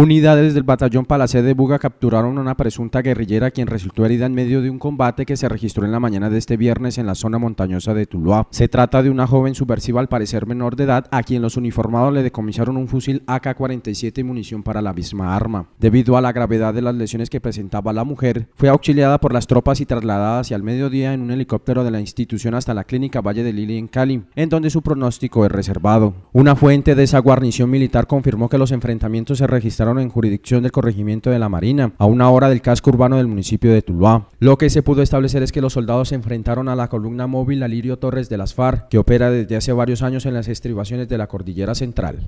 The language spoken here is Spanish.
Unidades del batallón Palacé de Buga capturaron a una presunta guerrillera quien resultó herida en medio de un combate que se registró en la mañana de este viernes en la zona montañosa de Tuluá. Se trata de una joven subversiva al parecer menor de edad a quien los uniformados le decomisaron un fusil AK-47 y munición para la misma arma. Debido a la gravedad de las lesiones que presentaba la mujer, fue auxiliada por las tropas y trasladada hacia el mediodía en un helicóptero de la institución hasta la clínica Valle de Lili en Cali, en donde su pronóstico es reservado. Una fuente de esa guarnición militar confirmó que los enfrentamientos se registraron en jurisdicción del corregimiento de la Marina, a una hora del casco urbano del municipio de Tuluá. Lo que se pudo establecer es que los soldados se enfrentaron a la columna móvil Alirio Torres de las FARC, que opera desde hace varios años en las estribaciones de la cordillera central.